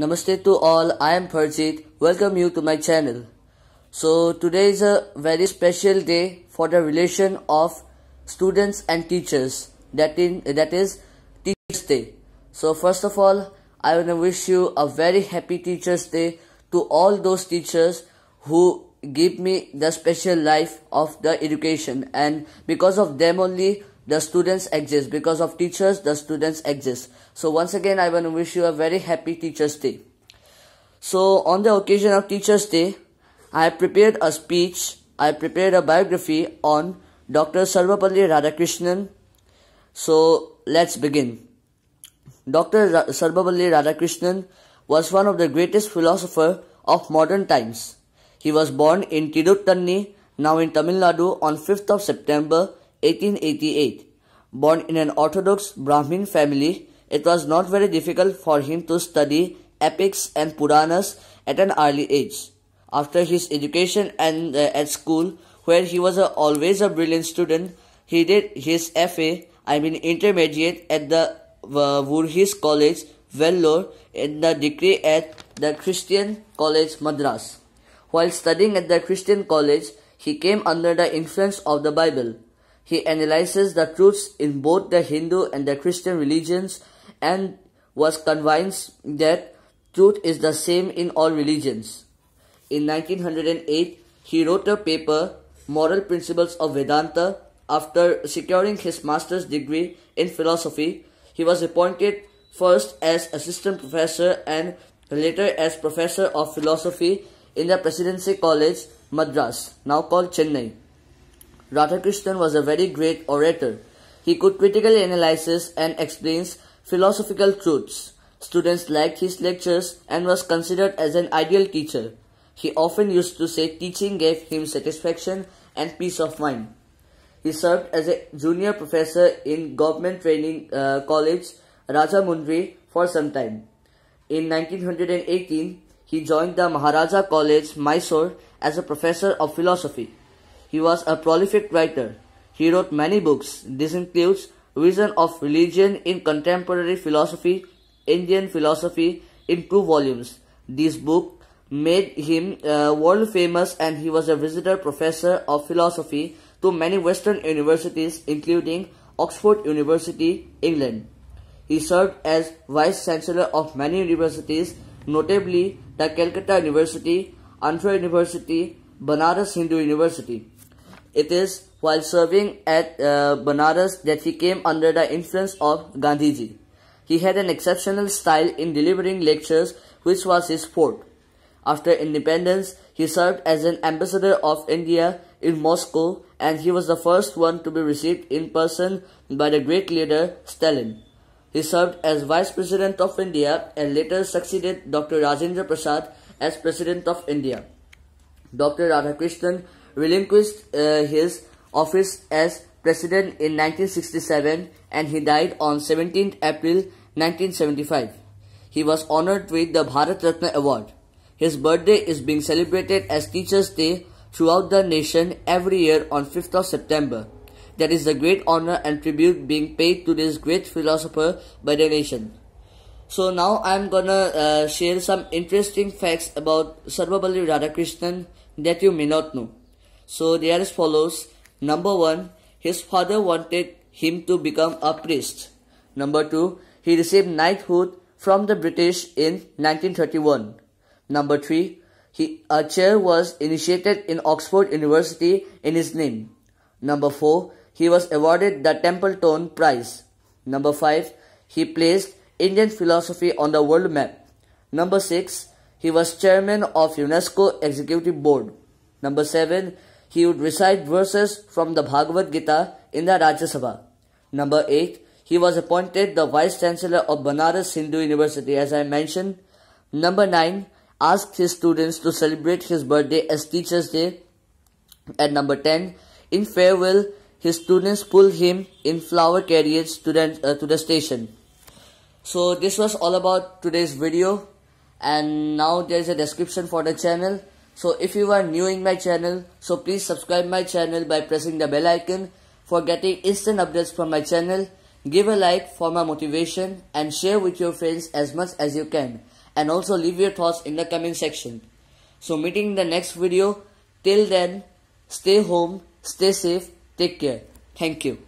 Namaste to all, I am Parjit. Welcome you to my channel. So today is a very special day for the relation of students and teachers. That in that is Teachers Day. So first of all, I want to wish you a very happy Teachers Day to all those teachers who give me the special life of the education and because of them only the students exist because of teachers the students exist so once again i want to wish you a very happy teachers day so on the occasion of teachers day i have prepared a speech i prepared a biography on dr sarvapalli radhakrishnan so let's begin dr sarvapalli radhakrishnan was one of the greatest philosopher of modern times he was born in Tiruttanni now in tamil nadu on 5th of september 1888. Born in an Orthodox Brahmin family, it was not very difficult for him to study epics and Puranas at an early age. After his education and uh, at school, where he was a, always a brilliant student, he did his FA, I mean intermediate, at the uh, Voorhees College, Vellore, and the degree at the Christian College, Madras. While studying at the Christian College, he came under the influence of the Bible. He analyzes the truths in both the Hindu and the Christian religions and was convinced that truth is the same in all religions. In 1908, he wrote a paper, Moral Principles of Vedanta. After securing his master's degree in philosophy, he was appointed first as assistant professor and later as professor of philosophy in the Presidency College, Madras, now called Chennai. Radhakrishnan was a very great orator. He could critically analyze and explain philosophical truths. Students liked his lectures and was considered as an ideal teacher. He often used to say teaching gave him satisfaction and peace of mind. He served as a junior professor in Government Training uh, College, Rajamundry, for some time. In 1918, he joined the Maharaja College, Mysore, as a professor of philosophy. He was a prolific writer. He wrote many books. This includes Vision of Religion in Contemporary Philosophy, Indian Philosophy in two volumes. This book made him uh, world famous and he was a visitor professor of philosophy to many western universities including Oxford University, England. He served as vice chancellor of many universities, notably the Calcutta University, Andhra University, Banaras Hindu University. It is while serving at uh, Banaras that he came under the influence of Gandhiji. He had an exceptional style in delivering lectures which was his forte. After independence, he served as an ambassador of India in Moscow and he was the first one to be received in person by the great leader Stalin. He served as Vice President of India and later succeeded Dr. Rajendra Prasad as President of India. Dr. Radhakrishnan relinquished uh, his office as president in 1967 and he died on 17 April 1975. He was honored with the Bharat Ratna Award. His birthday is being celebrated as Teachers' Day throughout the nation every year on 5th of September. That is the great honor and tribute being paid to this great philosopher by the nation. So now I'm gonna uh, share some interesting facts about Sarvapalli Radhakrishnan that you may not know. So there is follows. Number one, his father wanted him to become a priest. Number two, he received knighthood from the British in 1931. Number three, he, a chair was initiated in Oxford University in his name. Number four, he was awarded the Templeton Prize. Number five, he placed Indian philosophy on the world map. Number six, he was chairman of UNESCO Executive Board. Number seven, he would recite verses from the Bhagavad Gita in the Rajya Sabha. Number 8. He was appointed the Vice Chancellor of Banaras Hindu University, as I mentioned. Number 9. Asked his students to celebrate his birthday as Teacher's Day. At number 10. In farewell, his students pulled him in flower carriage to the, uh, to the station. So this was all about today's video and now there is a description for the channel so if you are new in my channel, so please subscribe my channel by pressing the bell icon for getting instant updates from my channel. Give a like for my motivation and share with your friends as much as you can. And also leave your thoughts in the comment section. So meeting in the next video. Till then, stay home, stay safe, take care. Thank you.